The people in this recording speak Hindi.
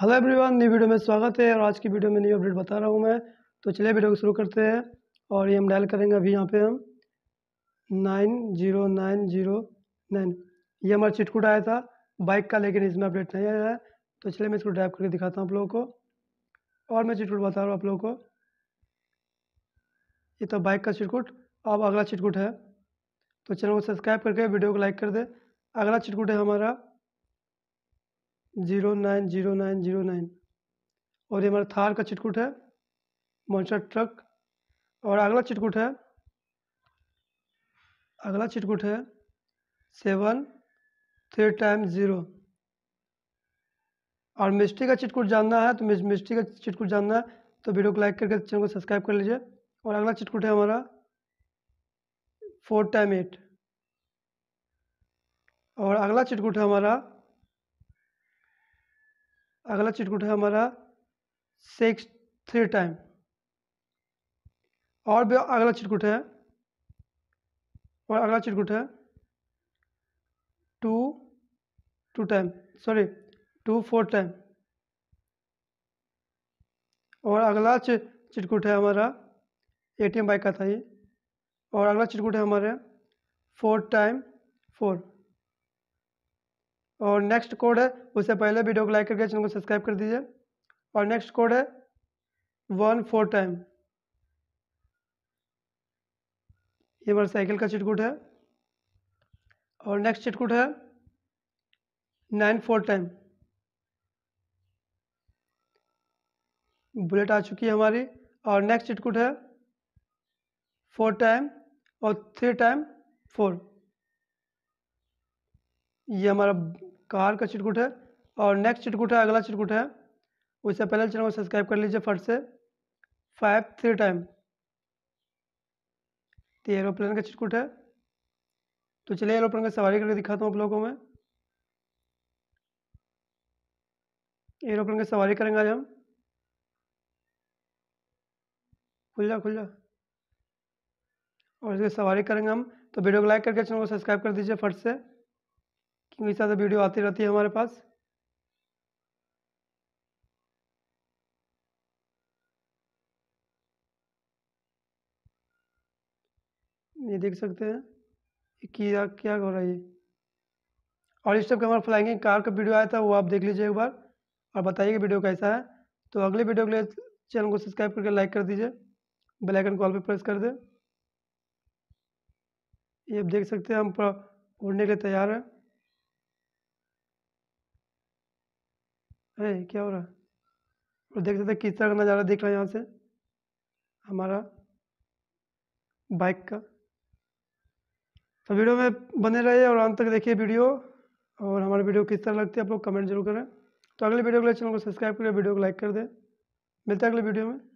हेलो एवरीवन न्यू वीडियो में स्वागत है और आज की वीडियो में न्यू अपडेट बता रहा हूँ मैं तो चलिए वीडियो को शुरू करते हैं और ये हम डायल करेंगे अभी यहाँ पे हम nine zero nine zero nine ये हमारा चिटकुट आया था बाइक का लेकिन इसमें अपडेट नहीं आया है तो चलिए मैं इसको ड्राइव करके दिखाता हूँ आप लोगों को और मैं चिटकुट बता रहा हूँ आप लोगों को ये तो बाइक का चिटकुट अब अगला चिटकुट है तो चैनल को सब्सक्राइब करके वीडियो को लाइक कर दे अगला चिटकुट है हमारा zero nine zero nine zero nine और ये हमारा थार का चिटकुट है मोन्सर ट्रक और अगला चिटकुट है अगला चिटकुट है सेवन थ्री टाइम ज़ीरो और मिस्ट्री का चिटकुट जानना है तो मिस्ट्री का चिटकुट जानना है तो वीडियो को लाइक करके चैनल को सब्सक्राइब कर लीजिए और अगला चिटकुट है हमारा फोर टाइम एट और अगला चिटकुट है हमारा अगला चिटकुट है हमारा सिक्स थ्री टाइम और भी अगला चिटकुट है और अगला चिटकुट है two two time sorry two four time और अगला चिटकुट है हमारा एटीएम बाइक का था ये और अगला चिटकुट है हमारे फोर टाइम फोर और नेक्स्ट कोड है उससे पहले वीडियो को लाइक करके चैनल को सब्सक्राइब कर दीजिए और नेक्स्ट कोड है वन फोर टाइम ये हमारा साइकिल का चिटकुट है और नेक्स्ट चिटकुट है नाइन फोर टाइम बुलेट आ चुकी है हमारी और नेक्स्ट चिटकुट है फोर टाइम और थ्री टाइम फोर ये हमारा कार का चिटकुट है और नेक्स्ट चिटकुट है अगला चिटकुट है उससे पहले चैनल को सब्सक्राइब कर लीजिए फट से फाइव थ्री टाइम तो एरोप्लेन का चिटकुट है तो चलिए एरोप्लेन का सवारी करके दिखाता हूँ आप लोगों को मैं एरोप्लेन का सवारी करेंगे आज हम खुल जा खुल जा और इसकी सवारी करेंगे हम तो वीडियो को लाइक करके चैनल को सब्सक्राइब कर दीजिए फट से क्योंकि ज़्यादा वीडियो आती रहती है हमारे पास ये देख सकते हैं क्या क्या हो रहा है ये और इस टाइप का हमारा फ्लाइंग कार का वीडियो आया था वो आप देख लीजिए एक बार और बताइए कि वीडियो कैसा है तो अगले वीडियो के लिए चैनल को सब्सक्राइब करके लाइक कर दीजिए बेल आइकन कॉल पे प्रेस कर दें ये आप देख सकते हैं हम उड़ने के लिए तैयार हैं अरे क्या हो रहा है और देख सकते किस तरह का नज़ारा दिख रहा है यहाँ से हमारा बाइक का तो वीडियो में बने रहिए और अंत तक देखिए वीडियो और हमारे वीडियो किस तरह लगती है आप लोग कमेंट जरूर करें तो अगले वीडियो के लिए चैनल को सब्सक्राइब करें वीडियो को लाइक कर दें मिलते हैं अगले वीडियो में